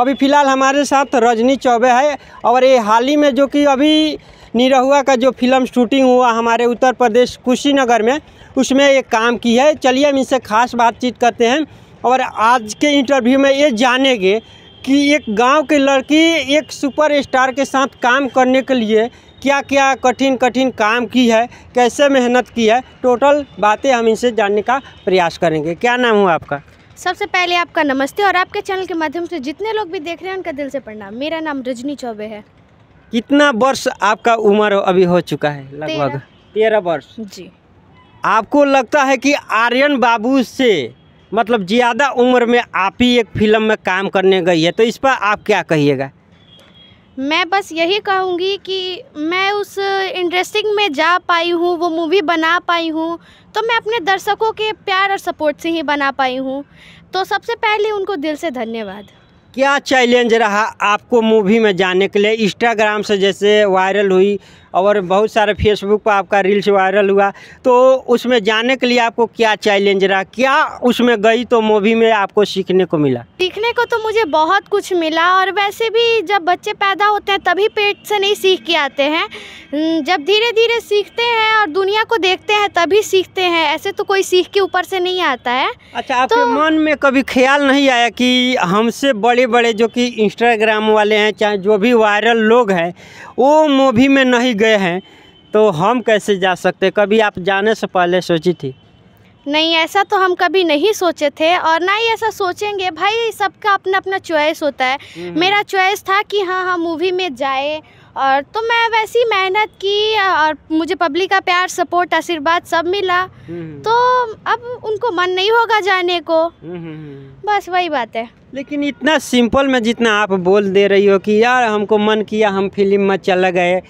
अभी फ़िलहाल हमारे साथ रजनी चौबे है और ये हाल ही में जो कि अभी निरहुआ का जो फिल्म शूटिंग हुआ हमारे उत्तर प्रदेश कुशीनगर में उसमें एक काम की है चलिए हम इनसे खास बातचीत करते हैं और आज के इंटरव्यू में ये जानेंगे कि एक गांव की लड़की एक सुपरस्टार के साथ काम करने के लिए क्या क्या कठिन कठिन काम की है कैसे मेहनत की है टोटल बातें हम इनसे जानने का प्रयास करेंगे क्या नाम हुआ आपका सबसे पहले आपका नमस्ते और आपके चैनल के माध्यम से जितने लोग भी देख रहे हैं उनका दिल से प्रणाम मेरा नाम रजनी चौबे है कितना वर्ष आपका उम्र अभी हो चुका है लगभग तेरह वर्ष जी आपको लगता है कि आर्यन बाबू से मतलब ज़्यादा उम्र में आप ही एक फिल्म में काम करने गई है तो इस पर आप क्या कहिएगा मैं बस यही कहूँगी कि मैं उस इंटरेस्टिंग में जा पाई हूँ वो मूवी बना पाई हूँ तो मैं अपने दर्शकों के प्यार और सपोर्ट से ही बना पाई हूँ तो सबसे पहले उनको दिल से धन्यवाद क्या चैलेंज रहा आपको मूवी में जाने के लिए इंस्टाग्राम से जैसे वायरल हुई और बहुत सारे फेसबुक पर आपका रील्स वायरल हुआ तो उसमें जाने के लिए आपको क्या चैलेंज रहा क्या उसमें गई तो मूवी में आपको सीखने को मिला सीखने को तो मुझे बहुत कुछ मिला और वैसे भी जब बच्चे पैदा होते हैं तभी पेट से नहीं सीख के आते हैं हम्म, जब धीरे धीरे सीखते हैं और दुनिया को देखते हैं तभी सीखते हैं ऐसे तो कोई सीख के ऊपर से नहीं आता है अच्छा आपके तो... मन में कभी ख्याल नहीं आया कि हमसे बड़े बड़े जो कि इंस्टाग्राम वाले हैं चाहे जो भी वायरल लोग हैं वो मूवी में नहीं गए गए हैं तो हम कैसे जा सकते कभी आप जाने से पहले सोची थी नहीं ऐसा तो हम कभी नहीं सोचे थे और ना ही ऐसा सोचेंगे भाई सबका अपना अपना चॉइस होता है हम्म, हम्म। मेरा चॉइस था कि हाँ हम हाँ, मूवी में जाए और तो मैं वैसी मेहनत की और मुझे पब्लिक का प्यार सपोर्ट आशीर्वाद सब मिला हम्म, तो अब उनको मन नहीं होगा जाने को बस वही बात है लेकिन इतना सिंपल में जितना आप बोल दे रही हो कि यार हमको मन किया हम फिल्म में चले गए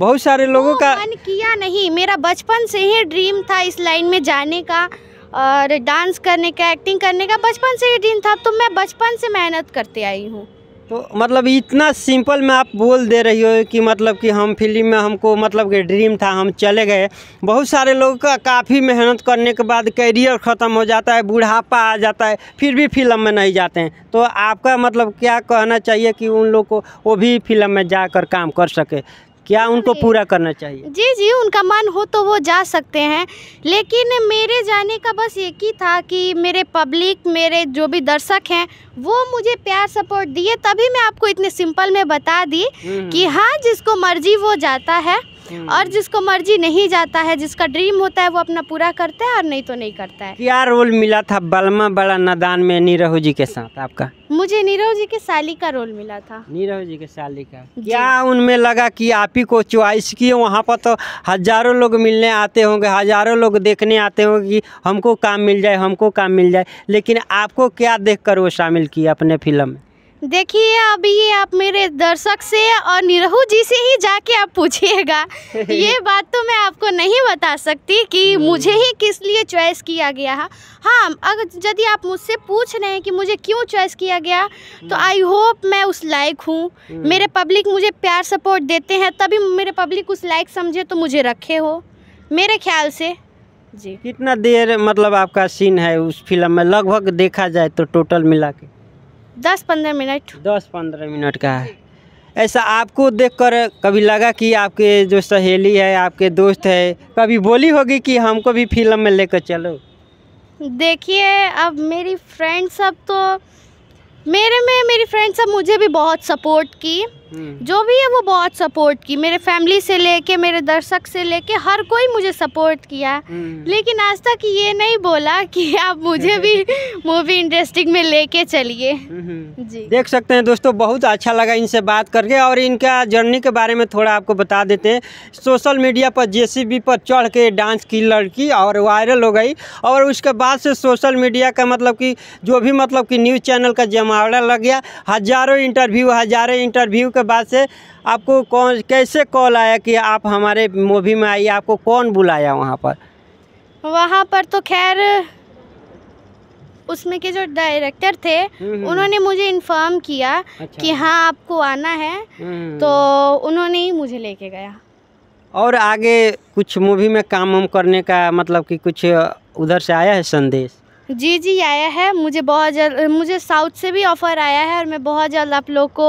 बहुत सारे लोगों का मन किया नहीं मेरा बचपन से ही ड्रीम था इस लाइन में जाने का और डांस करने का एक्टिंग करने का बचपन से ही ड्रीम था तो मैं बचपन से मेहनत करते आई हूँ तो मतलब इतना सिंपल में आप बोल दे रही हो कि मतलब कि हम फिल्म में हमको मतलब कि ड्रीम था हम चले गए बहुत सारे लोगों का काफ़ी मेहनत करने के बाद करियर ख़त्म हो जाता है बुढ़ापा आ जाता है फिर भी फिल्म में नहीं जाते हैं तो आपका मतलब क्या कहना चाहिए कि उन लोग को वो भी फिल्म में जाकर काम कर सके क्या उनको पूरा करना चाहिए जी जी उनका मन हो तो वो जा सकते हैं लेकिन मेरे जाने का बस एक ही था कि मेरे पब्लिक मेरे जो भी दर्शक हैं वो मुझे प्यार सपोर्ट दिए तभी मैं आपको इतने सिंपल में बता दी हम्म, हम्म। कि हाँ जिसको मर्जी वो जाता है और हम्म। जिसको मर्जी नहीं जाता है जिसका ड्रीम होता है वो अपना पूरा करता है और नहीं तो नहीं करता है क्या रोल मिला था बलमा बड़ा नदान में नीरहू जी के साथ आपका मुझे नीरव जी के साली का रोल मिला था नीरव जी के साली का क्या उनमें लगा कि आप ही को च्वाइस की वहाँ पर तो हजारों लोग मिलने आते होंगे हजारों लोग देखने आते होंगे कि हमको काम मिल जाए हमको काम मिल जाए लेकिन आपको क्या देखकर वो शामिल किया अपने फिल्म में देखिए अभी ये आप मेरे दर्शक से और निरहू जी से ही जाके आप पूछिएगा ये बात तो मैं आपको नहीं बता सकती कि मुझे ही किस लिए चॉइस किया गया है हाँ अगर यदि आप मुझसे पूछ रहे हैं कि मुझे क्यों चॉइस किया गया तो आई हम्म। होप मैं उस लायक हूँ हम्म। मेरे पब्लिक मुझे प्यार सपोर्ट देते हैं तभी मेरे पब्लिक उस लायक समझे तो मुझे रखे हो मेरे ख्याल से जी कितना देर मतलब आपका सीन है उस फिल्म में लगभग देखा जाए तो टोटल मिला के दस पंद्रह मिनट दस पंद्रह मिनट का है ऐसा आपको देखकर कभी लगा कि आपके जो सहेली है आपके दोस्त है कभी बोली होगी कि हमको भी फिल्म में लेकर चलो देखिए अब मेरी फ्रेंड सब तो मेरे में मेरी फ्रेंड सब मुझे भी बहुत सपोर्ट की हम्म। जो भी है वो बहुत सपोर्ट की मेरे फैमिली से लेके मेरे दर्शक से लेके हर कोई मुझे सपोर्ट किया हम्म। लेकिन आज तक ये नहीं बोला कि आप मुझे भी मूवी इंडस्ट्री में लेके चलिए हम्म। जी देख सकते हैं दोस्तों बहुत अच्छा लगा इनसे बात करके और इनका जर्नी के बारे में थोड़ा आपको बता देते हैं सोशल मीडिया पर जे पर चढ़ के डांस की लड़की और वायरल हो गई और उसके बाद से सोशल मीडिया का मतलब कि जो भी मतलब कि न्यूज़ चैनल का जमावड़ा लग गया हज़ारों इंटरव्यू हज़ारों इंटरव्यू के बाद से आपको कौन कैसे कॉल आया कि आप हमारे मूवी में आई आपको कौन बुलाया वहाँ पर वहाँ पर तो खैर उसमें के जो डायरेक्टर थे हम्म, हम्म, हम्म। उन्होंने मुझे इन्फॉर्म किया अच्छा। कि हाँ आपको आना है तो उन्होंने ही मुझे लेके गया और आगे कुछ मूवी में काम वाम करने का मतलब कि कुछ उधर से आया है संदेश जी जी आया है मुझे बहुत जल्द मुझे साउथ से भी ऑफ़र आया है और मैं बहुत जल्द आप लोग को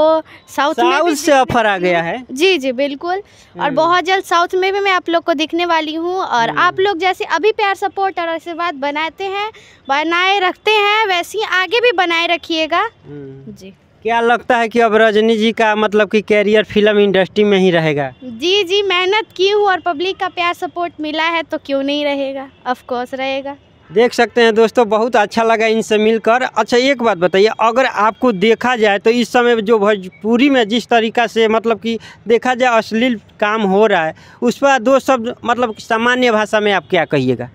साउथ भी से ऑफ़र आ गया है जी जी बिल्कुल और हम्म। बहुत जल्द साउथ में भी मैं आप लोग को दिखने वाली हूँ और हम्म। आप लोग जैसे अभी प्यार सपोर्ट और आशीर्वाद बनाते हैं बनाए रखते हैं वैसे ही आगे भी बनाए रखिएगा हम्म। जी क्या लगता है कि अब रजनी जी का मतलब कि कैरियर फिल्म इंडस्ट्री में ही रहेगा जी जी मेहनत की हूँ और पब्लिक का प्यार सपोर्ट मिला है तो क्यों नहीं रहेगा ऑफ कोर्स रहेगा देख सकते हैं दोस्तों बहुत अच्छा लगा इनसे मिलकर अच्छा एक बात बताइए अगर आपको देखा जाए तो इस समय जो भोजपुरी में जिस तरीका से मतलब कि देखा जाए अश्लील काम हो रहा है उस पर दो शब्द मतलब सामान्य भाषा में आप क्या कहिएगा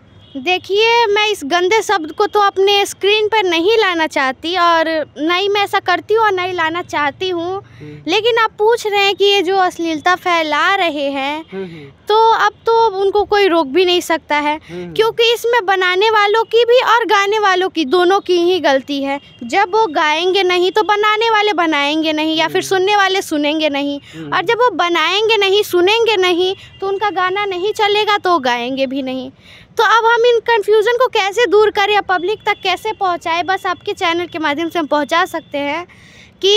देखिए मैं इस गंदे शब्द को तो अपने स्क्रीन पर नहीं लाना चाहती और ना ही मैं ऐसा करती हूँ और ना ही लाना चाहती हूँ हम्म। लेकिन आप पूछ रहे हैं कि ये जो अश्लीलता फैला रहे हैं हम्म, हम्म। तो अब तो उनको कोई रोक भी नहीं सकता है क्योंकि इसमें बनाने वालों की भी और गाने वालों की दोनों की ही गलती है जब वो गाएंगे नहीं तो बनाने वाले बनाएंगे नहीं या फिर सुनने वाले सुनेंगे नहीं और जब वो बनाएंगे नहीं सुनेंगे नहीं तो उनका गाना नहीं चलेगा तो वो गाएंगे भी नहीं तो अब हम इन कन्फ्यूज़न को कैसे दूर करें या पब्लिक तक कैसे पहुंचाएं बस आपके चैनल के माध्यम से हम पहुंचा सकते हैं कि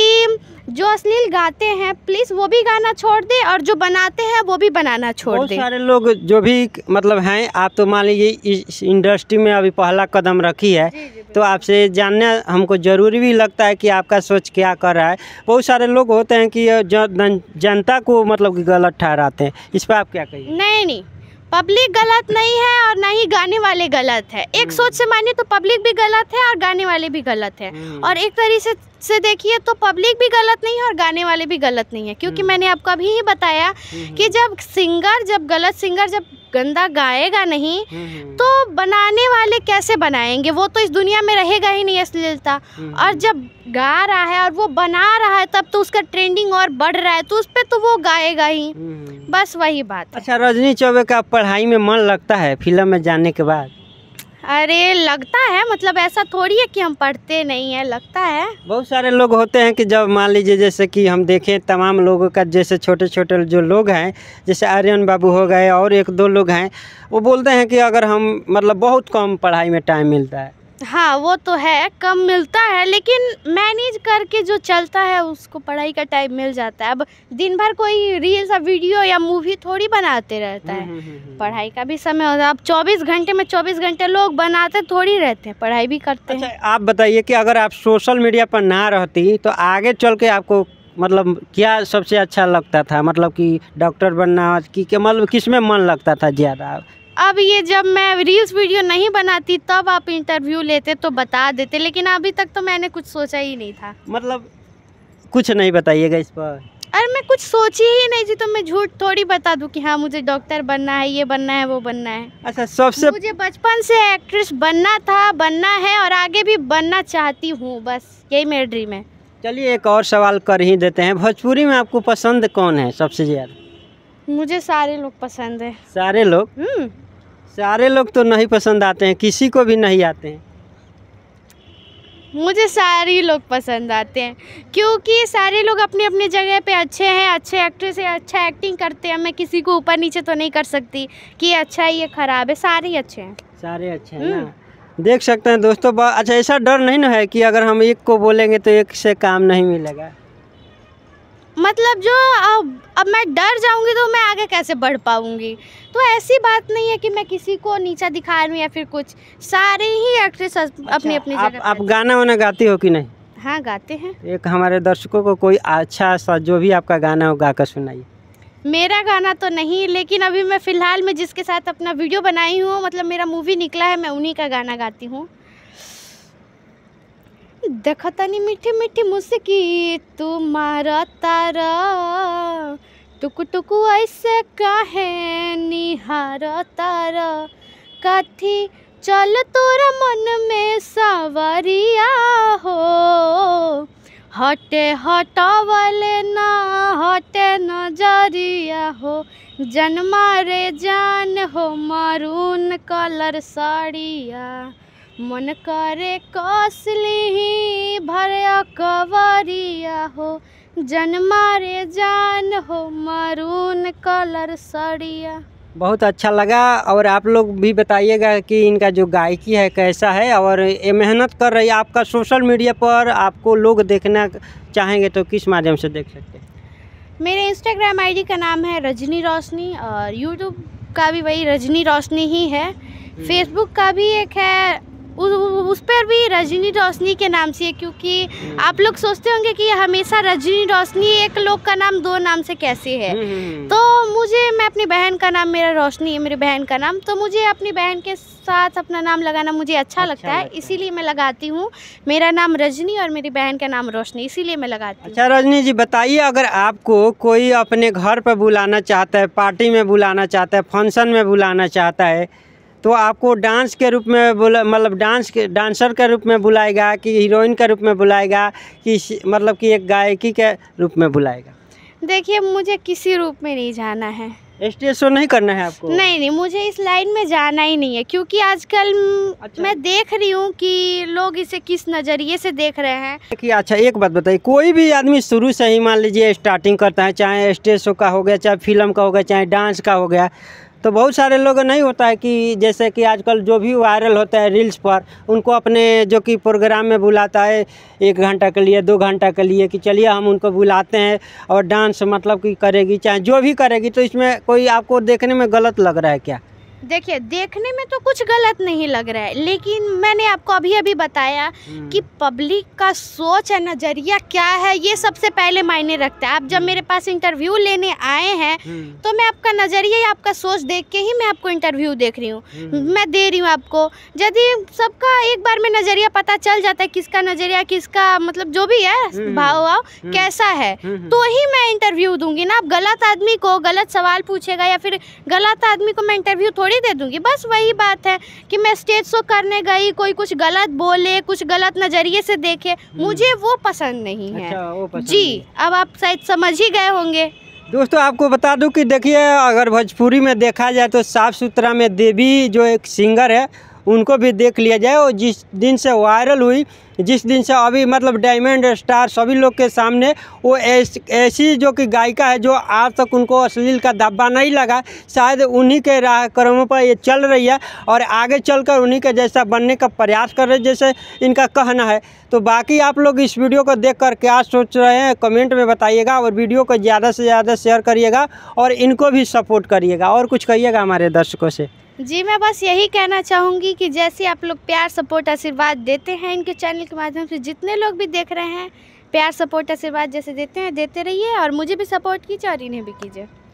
जो अश्लील गाते हैं प्लीज़ वो भी गाना छोड़ दे और जो बनाते हैं वो भी बनाना छोड़ दे सारे लोग जो भी मतलब हैं आप तो मान लीजिए इस इंडस्ट्री में अभी पहला कदम रखी है जी, जी, तो आपसे जानना हमको ज़रूरी भी लगता है कि आपका सोच क्या कर रहा है बहुत सारे लोग होते हैं कि जनता को मतलब गलत ठहराते हैं इस पर आप क्या कहिए नहीं नहीं पब्लिक गलत नहीं है और ना ही गाने वाले गलत है एक हम्म। सोच से मानिए तो पब्लिक भी गलत है और गाने वाले भी गलत है हम्म। और एक तरीके से से देखिए तो पब्लिक भी गलत नहीं है और गाने वाले भी गलत नहीं है क्योंकि हम्म। मैंने आपको अभी ही बताया कि जब सिंगर जब गलत सिंगर जब गंदा गाएगा नहीं हम्म, हम्म। तो बनाने वाले कैसे बनाएंगे वो तो इस दुनिया में रहेगा ही नहीं अश्लीलता हम्म, और जब गा रहा है और वो बना रहा है तब तो उसका ट्रेंडिंग और बढ़ रहा है तो उस पर तो वो गाएगा ही बस वही बात अच्छा रजनी चौबे का पढ़ाई में मन लगता है फिल्म में जाने के बाद अरे लगता है मतलब ऐसा थोड़ी है कि हम पढ़ते नहीं है लगता है बहुत सारे लोग होते हैं कि जब मान लीजिए जैसे कि हम देखें तमाम लोगों का जैसे छोटे छोटे जो लोग हैं जैसे आर्यन बाबू हो गए और एक दो लोग हैं वो बोलते हैं कि अगर हम मतलब बहुत कम पढ़ाई में टाइम मिलता है हाँ वो तो है कम मिलता है लेकिन मैनेज करके जो चलता है उसको पढ़ाई का टाइम मिल जाता है अब दिन भर कोई रील्स सा वीडियो या मूवी थोड़ी बनाते रहता हम्म, है हम्म, हम्म, पढ़ाई का भी समय होता है अब 24 घंटे में 24 घंटे लोग बनाते थोड़ी रहते हैं पढ़ाई भी करते अच्छा, हैं आप बताइए कि अगर आप सोशल मीडिया पर ना रहती तो आगे चल के आपको मतलब क्या सबसे अच्छा लगता था मतलब कि डॉक्टर बनना कि मतलब किस में मन लगता था ज़्यादा अब ये जब मैं रील्स वीडियो नहीं बनाती तब आप इंटरव्यू लेते तो बता देते लेकिन अभी तक तो मैंने कुछ सोचा ही नहीं था मतलब कुछ नहीं बताइएगा इस पर अरे मैं कुछ सोची ही नहीं थी तो मैं झूठ थोड़ी बता दूं कि हाँ मुझे डॉक्टर बनना है ये बनना है वो बनना है अच्छा सबसे मुझे बचपन से एक्ट्रेस बनना था बनना है और आगे भी बनना चाहती हूँ बस यही मेरा ड्रीम है चलिए एक और सवाल कर ही देते हैं भोजपुरी में आपको पसंद कौन है सबसे ज़्यादा मुझे सारे लोग पसंद है सारे लोग हम्म। सारे लोग तो नहीं पसंद आते हैं किसी को भी नहीं आते हैं मुझे सारे लोग पसंद आते हैं क्योंकि सारे लोग अपने अपने जगह पे अच्छे हैं अच्छे एक्ट्रेस है अच्छा एक्टिंग करते हैं मैं किसी को ऊपर नीचे तो नहीं कर सकती कि ये अच्छा है ये ख़राब है सारे अच्छे हैं सारे अच्छे हैं ना हम्म। देख सकते हैं दोस्तों अच्छा ऐसा डर नहीं ना है कि अगर हम एक को बोलेंगे तो एक से काम नहीं मिलेगा मतलब जो अब अब मैं डर जाऊंगी तो मैं आगे कैसे बढ़ पाऊंगी तो ऐसी बात नहीं है कि मैं किसी को नीचा दिखा रही हूँ या फिर कुछ सारे ही एक्ट्रेस अच्छा, अपनी अपनी आप, आप गाना वाना गाती हो कि नहीं हाँ गाते हैं एक हमारे दर्शकों को कोई अच्छा सा जो भी आपका गाना हो गा कर सुनाइए मेरा गाना तो नहीं लेकिन अभी मैं फ़िलहाल में जिसके साथ अपना वीडियो बनाई हूँ मतलब मेरा मूवी निकला है मैं उन्हीं का गाना गाती हूँ तानी मीठे मीठे मुस्की तू मार तारा टुकु टुकु ऐसे कहे निहार तारा काठी चल तोरा मन में सवरिया हो हटे वाले न हटे नजरिया हो जन्मा रे जान हो मारून कलर साड़िया मन करे कौसली भर कवरिया हो जन मारे जान हो मरून कलर सड़िया बहुत अच्छा लगा और आप लोग भी बताइएगा कि इनका जो गायकी है कैसा है और ये मेहनत कर रही है आपका सोशल मीडिया पर आपको लोग देखना चाहेंगे तो किस माध्यम से देख सकते हैं मेरे इंस्टाग्राम आईडी का नाम है रजनी रोशनी और यूट्यूब का भी वही रजनी रोशनी ही है फेसबुक हम्म। का भी एक है उस पर भी रजनी रोशनी के नाम से है क्योंकि आप लोग सोचते होंगे कि हमेशा रजनी रोशनी एक लोग का नाम दो नाम से कैसे है हम्म, हम्म, हम्म। तो मुझे मैं अपनी बहन का नाम मेरा रोशनी है मेरी बहन का नाम तो मुझे अपनी बहन के साथ अपना नाम लगाना मुझे अच्छा, अच्छा लगता है इसीलिए मैं लगाती हूँ मेरा नाम रजनी और मेरी बहन का नाम रोशनी इसीलिए मैं लगाती हूँ अच्छा रजनी जी बताइए अगर आपको कोई अपने घर पर बुलाना चाहता है पार्टी में बुलाना चाहता है फंक्शन में बुलाना चाहता है तो आपको डांस के रूप में बुला मतलब डांस के डांसर के रूप में बुलाएगा कि हीरोइन के रूप में बुलाएगा कि मतलब कि एक गायकी के रूप में बुलाएगा देखिए मुझे किसी रूप में नहीं जाना है स्टेज शो नहीं करना है आपको नहीं नहीं मुझे इस लाइन में जाना ही नहीं है क्योंकि आजकल अच्छा। मैं देख रही हूँ कि लोग इसे किस नज़रिए से देख रहे हैं कि अच्छा एक बात बताइए कोई भी आदमी शुरू से ही मान लीजिए स्टार्टिंग करता है चाहे स्टेज शो का हो गया चाहे फिल्म का हो गया चाहे डांस का हो गया तो बहुत सारे लोग नहीं होता है कि जैसे कि आजकल जो भी वायरल होता है रील्स पर उनको अपने जो कि प्रोग्राम में बुलाता है एक घंटा के लिए दो घंटा के लिए कि चलिए हम उनको बुलाते हैं और डांस मतलब कि करेगी चाहे जो भी करेगी तो इसमें कोई आपको देखने में गलत लग रहा है क्या देखिए देखने में तो कुछ गलत नहीं लग रहा है लेकिन मैंने आपको अभी अभी बताया हम्म। कि पब्लिक का सोच है नज़रिया क्या है ये सबसे पहले मायने रखता है आप जब हम्म। मेरे पास इंटरव्यू लेने आए हैं हम्म। तो मैं आपका नज़रिया या आपका सोच देख के ही मैं आपको इंटरव्यू देख रही हूँ मैं दे रही हूँ आपको यदि सबका एक बार में नज़रिया पता चल जाता है किसका नज़रिया किसका मतलब जो भी है भाव भाव कैसा है तो ही मैं इंटरव्यू दूंगी ना आप गलत आदमी को गलत सवाल पूछेगा या फिर गलत आदमी को मैं इंटरव्यू थोड़ी थोड़ी दे दूँगी बस वही बात है कि मैं स्टेज शो करने गई कोई कुछ गलत बोले कुछ गलत नज़रिए से देखे हम्म। मुझे वो पसंद नहीं है अच्छा, जी अब आप शायद समझ ही गए होंगे दोस्तों आपको बता दूं कि देखिए अगर भोजपुरी में देखा जाए तो साफ़ सुथरा में देवी जो एक सिंगर है उनको भी देख लिया जाए और जिस दिन से वायरल हुई जिस दिन से अभी मतलब डायमंड स्टार सभी लोग के सामने वो ऐस, ऐसी जो कि गायिका है जो आज तक उनको अश्लील का धब्बा नहीं लगा शायद उन्हीं के राह क्रमों पर ये चल रही है और आगे चलकर उन्हीं के जैसा बनने का प्रयास कर रहे जैसे इनका कहना है तो बाकी आप लोग इस वीडियो को देख कर क्या सोच रहे हैं कमेंट में बताइएगा और वीडियो को ज़्यादा से ज़्यादा शेयर करिएगा और इनको भी सपोर्ट करिएगा और कुछ कहिएगा हमारे दर्शकों से जी मैं बस यही कहना चाहूँगी कि जैसे आप लोग प्यार सपोर्ट आशीर्वाद देते हैं इनके चैनल के माध्यम से जितने लोग भी देख रहे हैं प्यार सपोर्ट आशीर्वाद जैसे देते हैं देते रहिए और मुझे भी सपोर्ट कीजिए और इन्हें भी कीजिए